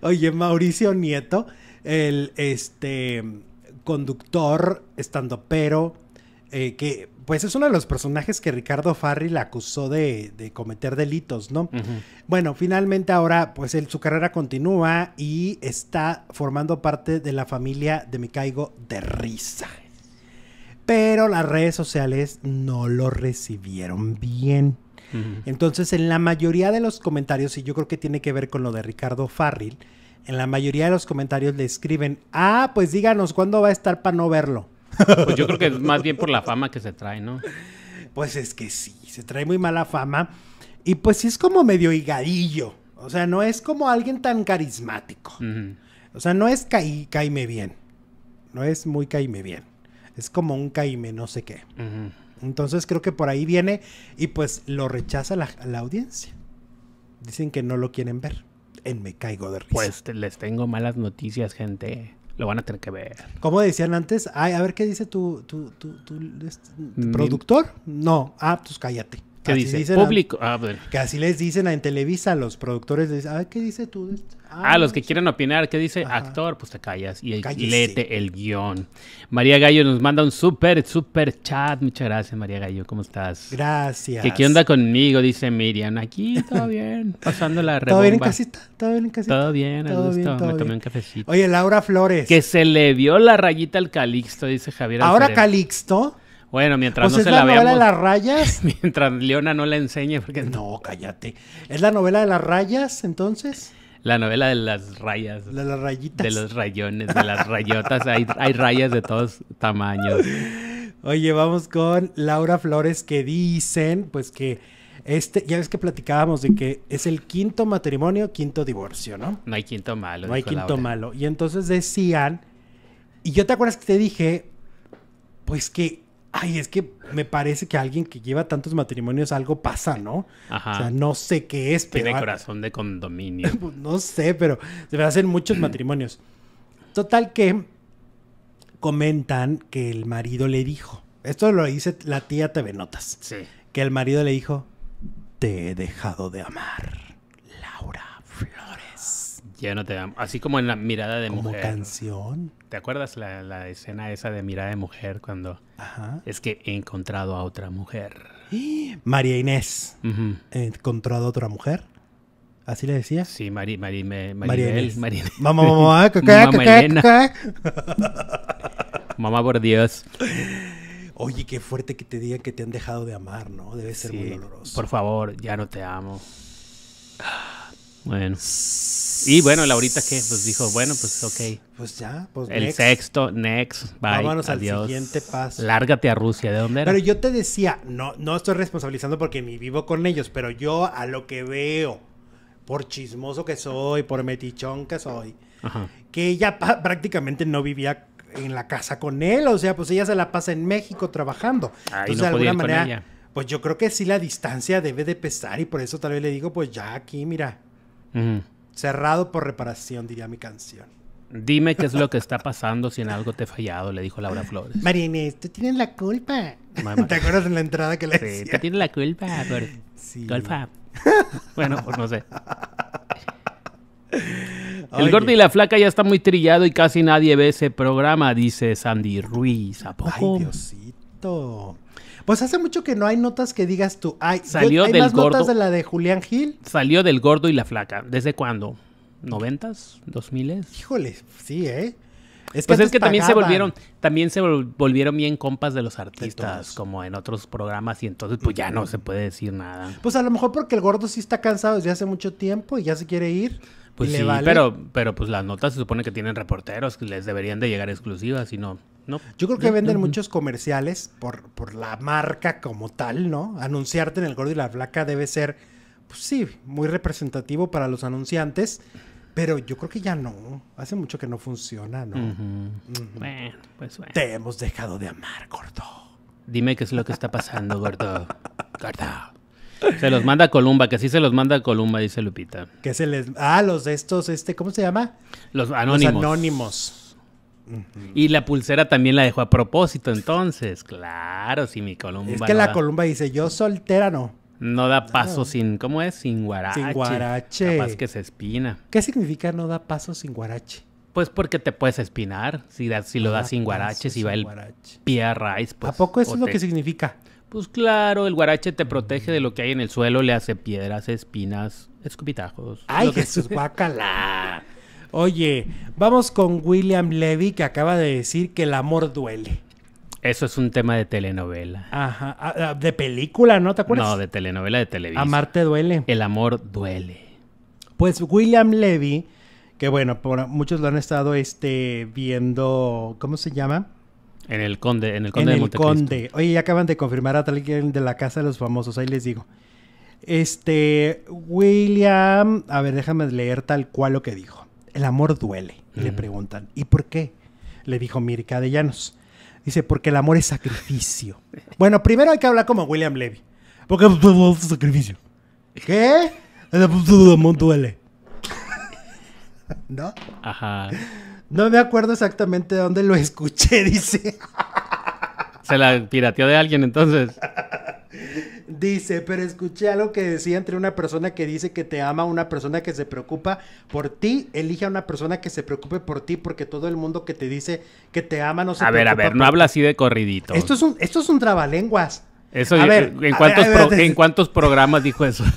Oye, Mauricio Nieto, el este conductor, estando pero, eh, que pues es uno de los personajes que Ricardo Farri le acusó de, de, cometer delitos, ¿no? Bueno, finalmente ahora pues su carrera continúa y está formando parte de la familia de mi Caigo de Risa. Pero las redes sociales no lo recibieron bien. Entonces, en la mayoría de los comentarios, y yo creo que tiene que ver con lo de Ricardo Farril, en la mayoría de los comentarios le escriben, ah, pues díganos cuándo va a estar para no verlo. Pues yo creo que es más bien por la fama que se trae, ¿no? Pues es que sí, se trae muy mala fama. Y pues sí es como medio higadillo. O sea, no es como alguien tan carismático. O sea, no es caí, caíme bien. No es muy caime bien. Es como un caime no sé qué. Entonces creo que por ahí viene y pues lo rechaza la, audiencia. Dicen que no lo quieren ver. En me caigo de risa. Pues les tengo malas noticias, gente. Lo van a tener que ver. Como decían antes, ay, a ver qué dice tu, tu, este, productor. No, ah, pues cállate. ¿Qué dice? Público. Ah, que así les dicen en Televisa, los productores les ¿qué dice tú? Ah, los ah, que quieren opinar, ¿qué dice? Actor, pues te callas y el lete el guión. María Gallo nos manda un súper, súper chat. Muchas gracias, María Gallo. ¿Cómo estás? Gracias. ¿Qué, onda conmigo? Dice Miriam. Aquí todo bien, pasando la rebomba. ¿Todo bien en casita? ¿Todo bien en casita? Todo bien, en todo bien Me tomé un cafecito. Oye, Laura Flores. Que se le vio la rayita al Calixto, dice Javier. Ahora Calixto bueno, mientras no se la, ¿Es la novela de las rayas? mientras Leona no la enseñe. Porque... No, cállate. ¿Es la novela de las rayas entonces? La novela de las rayas. De las rayitas. De los rayones, de las rayotas. hay, rayas de todos tamaños. Oye, vamos con Laura Flores que dicen, pues que este, ya ves que platicábamos de que es el quinto matrimonio, quinto divorcio, ¿no? No hay quinto malo. No hay quinto malo. Y entonces decían, y yo te acuerdas que te dije, pues que ay, es que me parece que alguien que lleva tantos matrimonios algo pasa, ¿no? Ajá. O sea, no sé qué es, pero... Tiene corazón de condominio. Pues no sé, pero se hacen muchos matrimonios. Total que comentan que el marido le dijo, esto lo dice la tía TV Notas, sí. que el marido le dijo, te he dejado de amar. Ya no te amo. Así como en la mirada de mujer. Como canción. ¿Te acuerdas la, escena esa de mirada de mujer cuando es que he encontrado a otra mujer? María Inés. He encontrado a otra mujer. ¿Así le decías? Sí, María Inés. Mamá, mamá, mamá, mamá por Dios. Oye, qué fuerte que te digan que te han dejado de amar, ¿no? Debe ser muy doloroso. Por favor, ya no te amo. Bueno. Y bueno, Laurita que pues dijo, bueno, pues ok. Pues ya, pues El sexto, next, bye. Vámonos al siguiente paso. Lárgate a Rusia, ¿de dónde era? Pero yo te decía, no, no estoy responsabilizando porque ni vivo con ellos, pero yo a lo que veo, por chismoso que soy, por metichón que soy, que ella prácticamente no vivía en la casa con él, o sea, pues ella se la pasa en México trabajando. Ah, Entonces, de alguna manera, pues yo creo que sí la distancia debe de pesar y por eso tal vez le digo, pues ya aquí, mira Cerrado por reparación, diría mi canción. Dime qué es lo que está pasando si en algo te he fallado, le dijo Laura Flores. María Inés, tú tienes la culpa. ¿Te acuerdas de la entrada que le sí, tú tienes la culpa por sí. culpa. bueno, pues no sé. El gordo y la flaca ya está muy trillado y casi nadie ve ese programa, dice Sandy Ruiz. ¿A poco? Ay, Diosito. Pues hace mucho que no hay notas que digas tú. Ay, salió hay más notas de la de Julián Gil. Salió del gordo y la flaca. ¿Desde cuándo? ¿Noventas? ¿Dos miles? Híjole, sí, ¿eh? Es que pues es que también se volvieron, también se volvieron bien compas de los artistas, como en otros programas, y entonces pues ya no se puede decir nada. Pues a lo mejor porque el gordo sí está cansado desde hace mucho tiempo y ya se quiere ir. Pues sí, pero, pero pues las notas se supone que tienen reporteros, que les deberían de llegar exclusivas y no. no. Yo creo que venden muchos comerciales por, por la marca como tal, ¿no? Anunciarte en el gordo y la flaca debe ser, pues sí, muy representativo para los anunciantes. Pero yo creo que ya no. Hace mucho que no funciona, ¿no? Bueno, pues bueno. Te hemos dejado de amar, gordo. Dime qué es lo que está pasando, gordo. gordo. Se los manda Columba, que sí se los manda Columba, dice Lupita. Que se les. Ah, los de estos, este, ¿cómo se llama? Los anónimos. Los anónimos. Y la pulsera también la dejó a propósito, entonces. Claro, sí, mi Columba. Es que la Columba dice: Yo soltera no. No da ah. paso sin. ¿Cómo es? Sin guarache. Sin guarache. Capaz que se espina. ¿Qué significa no da paso sin guarache? Pues porque te puedes espinar. Si, si lo ah, das sin guarache, si va el pie a raíz. Pues, ¿A poco eso es lo que significa? Pues claro, el guarache te protege de lo que hay en el suelo, le hace piedras, espinas, escupitajos. ¡Ay, Jesús, guácala! Oye, vamos con William Levy que acaba de decir que el amor duele. Eso es un tema de telenovela. Ajá, ah, ah, de película, ¿no te acuerdas? No, de telenovela de televisión. Amarte duele. El amor duele. Pues William Levy, que bueno, por, muchos lo han estado este, viendo, ¿cómo se llama? En el Conde, en el Conde en el Conde. Oye, ya acaban de confirmar a alguien de la Casa de los Famosos, ahí les digo. Este, William, a ver, déjame leer tal cual lo que dijo. El amor duele, le preguntan. ¿Y por qué? Le dijo Mirka de Llanos. Dice, porque el amor es sacrificio. bueno, primero hay que hablar como William Levy. Porque pues, es sacrificio. ¿Qué? El amor duele. ¿No? Ajá. No me acuerdo exactamente dónde lo escuché, dice. Se la pirateó de alguien entonces. Dice, pero escuché algo que decía entre una persona que dice que te ama, una persona que se preocupa por ti. Elige a una persona que se preocupe por ti, porque todo el mundo que te dice que te ama no se a preocupa. A ver, a ver, no habla así de corridito. Esto es un, esto es un trabalenguas. Eso, a eh, ¿en, cuántos ¿en cuántos programas dijo eso?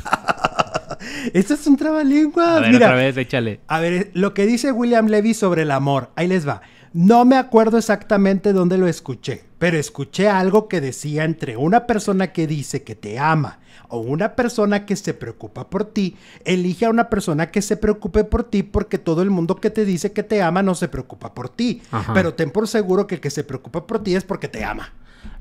es un trabalenguas. A ver, Mira, otra vez, échale. A ver, eh, lo que dice William Levy sobre el amor. Ahí les va. No me acuerdo exactamente dónde lo escuché, pero escuché algo que decía entre una persona que dice que te ama o una persona que se preocupa por ti, elige a una persona que se preocupe por ti porque todo el mundo que te dice que te ama no se preocupa por ti, pero ten por seguro que el que se preocupa por ti es porque te ama.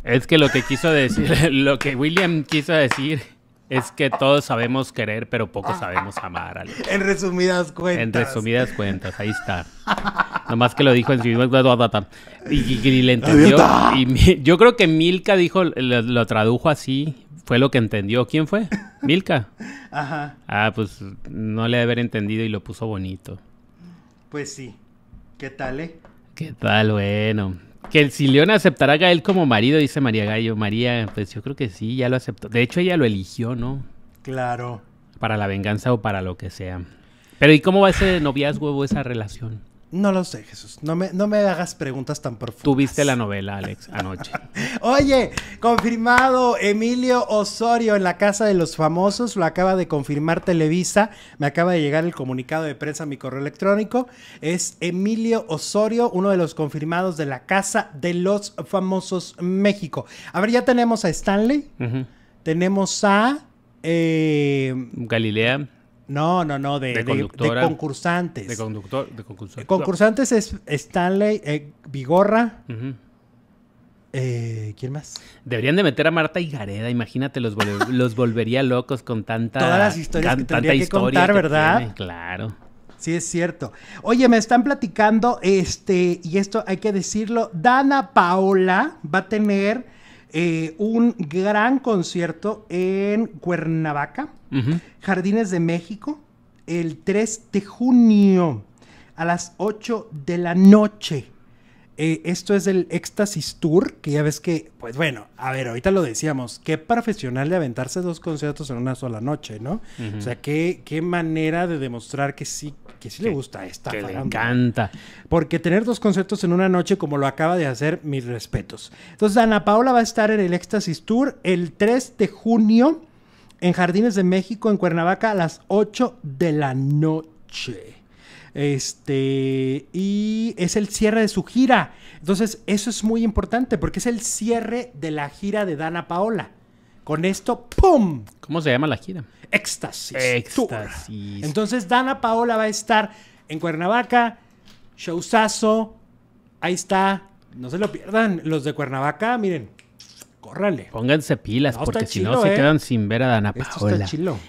Es que lo que quiso decir, lo que William quiso decir es que todos sabemos querer, pero pocos sabemos amar. En resumidas cuentas. En resumidas cuentas, ahí está. Nomás que lo dijo en su mismo. Y, y, le entendió. yo creo que Milka dijo, lo, tradujo así. Fue lo que entendió. ¿Quién fue? Milka. Ajá. Ah, pues no le debe haber entendido y lo puso bonito. Pues sí. ¿Qué tal, eh? ¿Qué tal? Bueno. Que si León aceptará a Gael como marido, dice María Gallo. María, pues yo creo que sí, ya lo aceptó. De hecho, ella lo eligió, ¿no? Claro. Para la venganza o para lo que sea. Pero ¿y cómo va ese noviazgo o esa relación? No lo sé, Jesús. No me, no me hagas preguntas tan profundas. Tuviste la novela, Alex, anoche. Oye, confirmado, Emilio Osorio en la Casa de los Famosos. Lo acaba de confirmar Televisa. Me acaba de llegar el comunicado de prensa a mi correo electrónico. Es Emilio Osorio, uno de los confirmados de la Casa de los Famosos México. A ver, ya tenemos a Stanley. Tenemos a... Eh, Galilea. No, no, no, de, de, concursantes. De conductor, de concursantes. Eh, concursantes es Stanley, eh, Vigorra. Eh, ¿Quién más? Deberían de meter a Marta y Gareda, imagínate, los, los volvería locos con tanta... Todas las historias que tendría que contar, ¿verdad? claro. Sí, es cierto. Oye, me están platicando, este, y esto hay que decirlo, Dana Paola va a tener eh, un gran concierto en Cuernavaca, Jardines de México, el 3 de junio a las 8 de la noche. Eh, esto es el Éxtasis Tour, que ya ves que, pues bueno, a ver, ahorita lo decíamos, qué profesional de aventarse dos conciertos en una sola noche, ¿no? O sea, qué, qué manera de demostrar que sí que sí le gusta esta. Que le encanta. Porque tener dos conceptos en una noche como lo acaba de hacer, mis respetos. Entonces, Ana Paola va a estar en el Éxtasis Tour el 3 de junio en Jardines de México, en Cuernavaca, a las 8 de la noche. Este, y es el cierre de su gira. Entonces, eso es muy importante porque es el cierre de la gira de Dana Paola. Con esto, ¡pum! ¿Cómo se llama la gira? Éxtasis. Éxtasis. Entonces, Dana Paola va a estar en Cuernavaca, showzazo. Ahí está. No se lo pierdan. Los de Cuernavaca, miren, córrale. Pónganse pilas, porque si no se ¿eh? quedan sin ver a Dana Paola.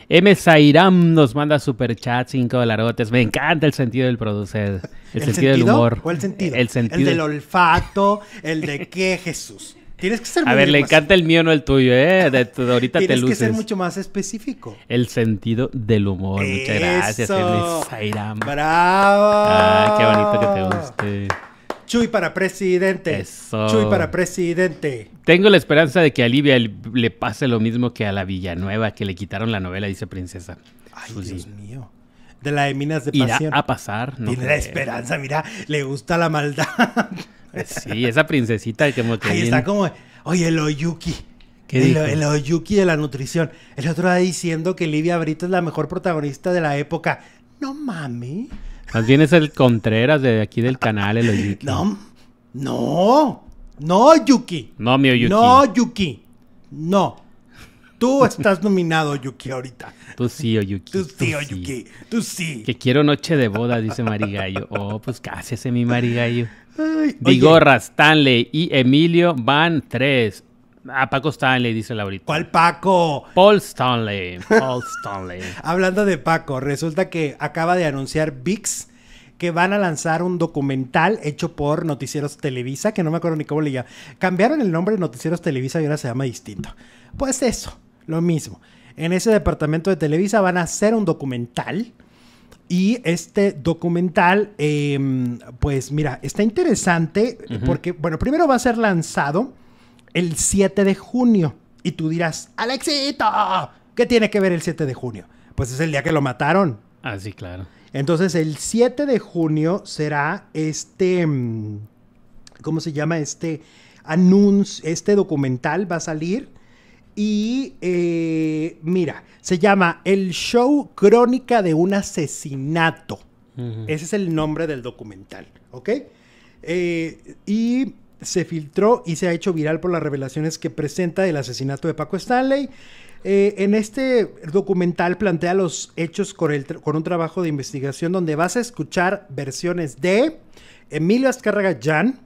M. Zairam nos manda super chat, 5 dolarotes. Me encanta el sentido del producer. El, sentido, del humor. el sentido? El sentido. El del olfato, el de qué Jesús. Tienes que ser A ver, le encanta el mío, no el tuyo, ¿eh? De, ahorita te luces. Tienes que ser mucho más específico. El sentido del humor. Muchas gracias, Erlis ¡Bravo! ¡Ay, qué bonito que te guste. Chuy para presidente. Eso. Chuy para presidente. Tengo la esperanza de que a Livia le pase lo mismo que a la Villanueva, que le quitaron la novela, dice Princesa. Ay, pues Dios mío de la de Minas de Pasión. Irá a pasar, ¿no? Tiene la esperanza, mira, le gusta la maldad. Sí, esa princesita que hemos tenido. Ahí está como, oye, el Oyuki. ¿Qué el, el, Oyuki de la nutrición. El otro día diciendo que Livia Brito es la mejor protagonista de la época. No mami. Más bien es el Contreras de aquí del canal, el Oyuki. No, no, no, Yuki. No, mi Oyuki. No, Yuki. No. Tú estás nominado, Yuki, ahorita. Tú sí, Oyuki. Oh, tú, sí, Oyuki. Oh, tú sí. Que quiero noche de boda, dice Marigallo. Oh, pues casi ese mi Marigallo. Ay, Vigorra, Stanley y Emilio van tres. A ah, Paco Stanley, dice Laurita. ¿Cuál Paco? Paul Stanley. Paul Stanley. Hablando de Paco, resulta que acaba de anunciar VIX que van a lanzar un documental hecho por Noticieros Televisa, que no me acuerdo ni cómo le llaman. Cambiaron el nombre de Noticieros Televisa y ahora se llama distinto. Pues eso, lo mismo. En ese departamento de Televisa van a hacer un documental. Y este documental, em, pues mira, está interesante porque, bueno, primero va a ser lanzado el 7 de junio. Y tú dirás, Alexito, ¿qué tiene que ver el 7 de junio? Pues es el día que lo mataron. Ah, sí, claro. Entonces, el 7 de junio será este, em, ¿cómo se llama? Este anuncio, este documental va a salir y eh, mira, se llama El Show Crónica de un Asesinato. Ese es el nombre del documental, ¿ok? Eh, y se filtró y se ha hecho viral por las revelaciones que presenta el asesinato de Paco Stanley. Eh, en este documental plantea los hechos con, con, un trabajo de investigación donde vas a escuchar versiones de Emilio Azcárraga Jan,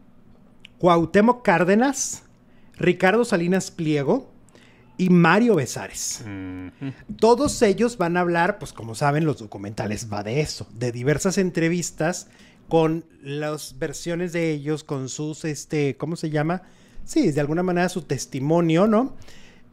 Cuauhtémoc Cárdenas, Ricardo Salinas Pliego, y Mario Besares. Todos ellos van a hablar, pues como saben, los documentales va de eso, de diversas entrevistas con las versiones de ellos, con sus, este, ¿cómo se llama? Sí, de alguna manera su testimonio, ¿no?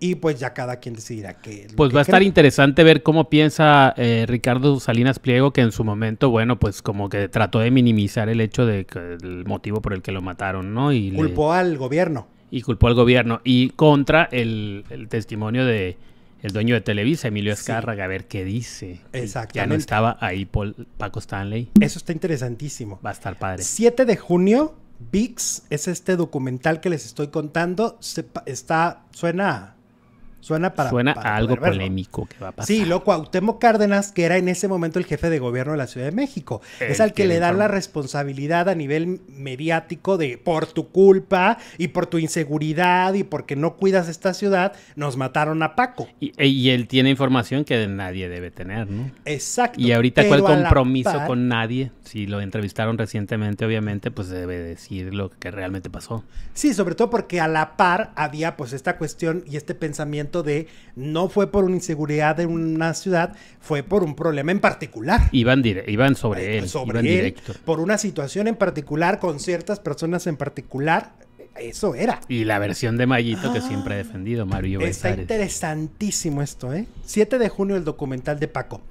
Y pues ya cada quien decidirá qué. Pues va a estar interesante ver cómo piensa eh, Ricardo Salinas Pliego, que en su momento, bueno, pues como que trató de minimizar el hecho de el motivo por el que lo mataron, ¿no? culpó al gobierno y culpó al gobierno y contra el, testimonio de el dueño de Televisa, Emilio Escárraga, a ver qué dice. Exactamente. Ya no estaba ahí Paco Stanley. Eso está interesantísimo. Va a estar padre. 7 de junio, VIX es este documental que les estoy contando. Se, está, suena Suena para. Suena a algo polémico que va a pasar. Sí, loco, Autemo Cárdenas, que era en ese momento el jefe de gobierno de la Ciudad de México. es al que, le dan la responsabilidad a nivel mediático de por tu culpa y por tu inseguridad y porque no cuidas esta ciudad, nos mataron a Paco. Y, e, él tiene información que nadie debe tener, ¿no? Exacto. Y ahorita, ¿cuál compromiso con nadie? Si lo entrevistaron recientemente, obviamente, pues debe decir lo que realmente pasó. Sí, sobre todo porque a la par había pues esta cuestión y este pensamiento de no fue por una inseguridad de una ciudad, fue por un problema en particular. Iban, iban sobre él. Pues, sobre directo. por una situación en particular, con ciertas personas en particular, eso era. Y la versión de Mayito que siempre he ah, defendido, Mario Está interesantísimo esto, ¿eh? 7 de junio el documental de Paco.